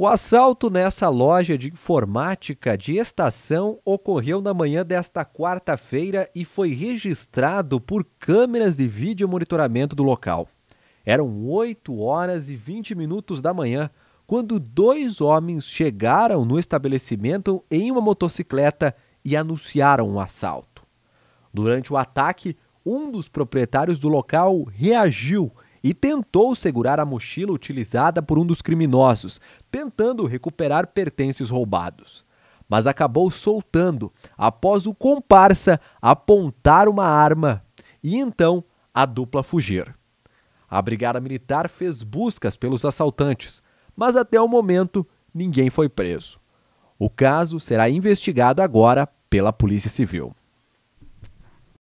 O assalto nessa loja de informática de estação ocorreu na manhã desta quarta-feira e foi registrado por câmeras de vídeo monitoramento do local. Eram 8 horas e 20 minutos da manhã quando dois homens chegaram no estabelecimento em uma motocicleta e anunciaram um assalto. Durante o ataque, um dos proprietários do local reagiu e tentou segurar a mochila utilizada por um dos criminosos, tentando recuperar pertences roubados. Mas acabou soltando após o comparsa apontar uma arma e então a dupla fugir. A brigada militar fez buscas pelos assaltantes, mas até o momento ninguém foi preso. O caso será investigado agora pela Polícia Civil.